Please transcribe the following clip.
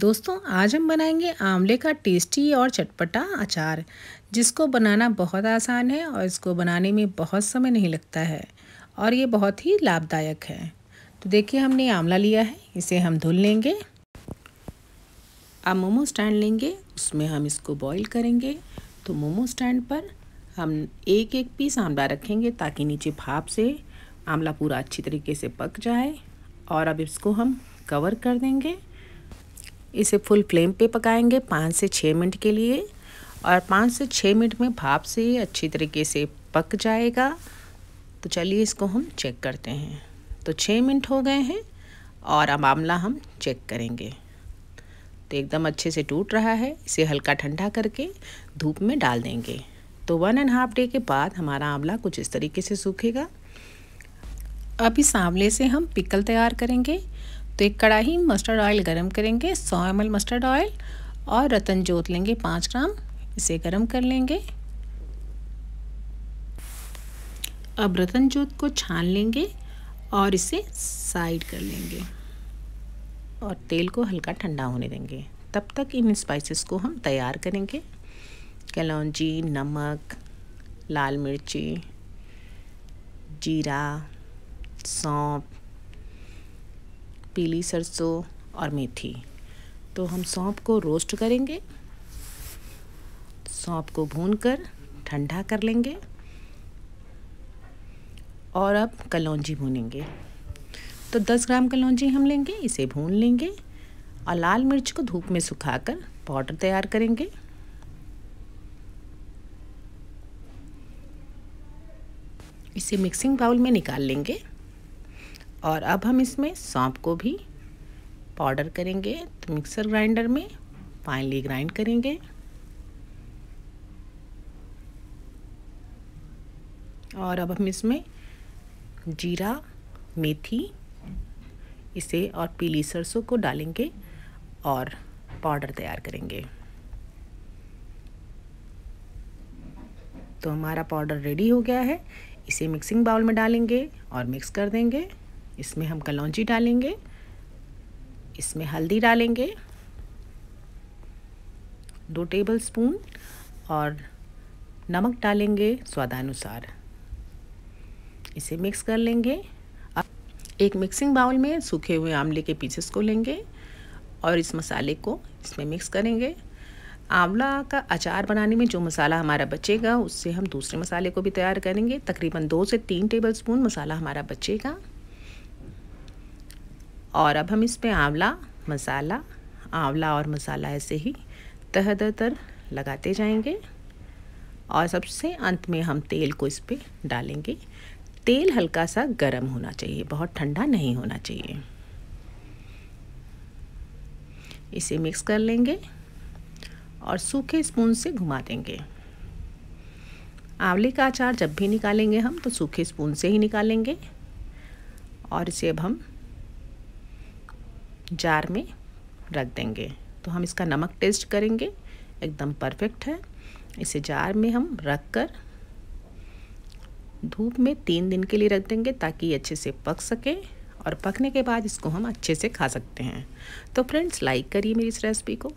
दोस्तों आज हम बनाएंगे आंवले का टेस्टी और चटपटा अचार जिसको बनाना बहुत आसान है और इसको बनाने में बहुत समय नहीं लगता है और ये बहुत ही लाभदायक है तो देखिए हमने आंवला लिया है इसे हम धुल लेंगे अब मोमो स्टैंड लेंगे उसमें हम इसको बॉईल करेंगे तो मोमो स्टैंड पर हम एक एक पीस आंवला रखेंगे ताकि नीचे भाप से आंवला पूरा अच्छी तरीके से पक जाए और अब इसको हम कवर कर देंगे इसे फुल फ्लेम पे पकाएंगे पाँच से छः मिनट के लिए और पाँच से छः मिनट में भाप से अच्छी तरीके से पक जाएगा तो चलिए इसको हम चेक करते हैं तो छः मिनट हो गए हैं और अब आमला हम चेक करेंगे तो एकदम अच्छे से टूट रहा है इसे हल्का ठंडा करके धूप में डाल देंगे तो वन एंड हाफ डे के बाद हमारा आंवला कुछ इस तरीके से सूखेगा अब इस आंवले से हम पिकल तैयार करेंगे तो एक कढ़ाई मस्टर्ड ऑयल गरम करेंगे 100 एम मस्टर्ड ऑयल और रतन जोत लेंगे पाँच ग्राम इसे गरम कर लेंगे अब रतन जोत को छान लेंगे और इसे साइड कर लेंगे और तेल को हल्का ठंडा होने देंगे तब तक इन स्पाइसेस को हम तैयार करेंगे कलौजी नमक लाल मिर्ची जीरा सौंप पीली सरसों और मेथी तो हम सौंप को रोस्ट करेंगे सौंप को भून कर ठंडा कर लेंगे और अब कलौंजी भूनेंगे तो 10 ग्राम कलौजी हम लेंगे इसे भून लेंगे और लाल मिर्च को धूप में सुखाकर पाउडर तैयार करेंगे इसे मिक्सिंग बाउल में निकाल लेंगे और अब हम इसमें सौंप को भी पाउडर करेंगे तो मिक्सर ग्राइंडर में फाइनली ग्राइंड करेंगे और अब हम इसमें जीरा मेथी इसे और पीली सरसों को डालेंगे और पाउडर तैयार करेंगे तो हमारा पाउडर रेडी हो गया है इसे मिक्सिंग बाउल में डालेंगे और मिक्स कर देंगे इसमें हम कलौजी डालेंगे इसमें हल्दी डालेंगे दो टेबल स्पून और नमक डालेंगे स्वादानुसार इसे मिक्स कर लेंगे अब एक मिक्सिंग बाउल में सूखे हुए आंवले के पीसेस को लेंगे और इस मसाले को इसमें मिक्स करेंगे आंवला का अचार बनाने में जो मसाला हमारा बचेगा उससे हम दूसरे मसाले को भी तैयार करेंगे तकरीबन दो से तीन टेबल स्पून मसाला हमारा बचेगा और अब हम इसमें आंवला मसाला आंवला और मसाला ऐसे ही तह दर तर लगाते जाएंगे और सबसे अंत में हम तेल को इस पर डालेंगे तेल हल्का सा गर्म होना चाहिए बहुत ठंडा नहीं होना चाहिए इसे मिक्स कर लेंगे और सूखे स्पून से घुमा देंगे आंवले का अचार जब भी निकालेंगे हम तो सूखे स्पून से ही निकालेंगे और इसे अब हम जार में रख देंगे तो हम इसका नमक टेस्ट करेंगे एकदम परफेक्ट है इसे जार में हम रख कर धूप में तीन दिन के लिए रख देंगे ताकि ये अच्छे से पक सके और पकने के बाद इसको हम अच्छे से खा सकते हैं तो फ्रेंड्स लाइक करिए मेरी इस रेसिपी को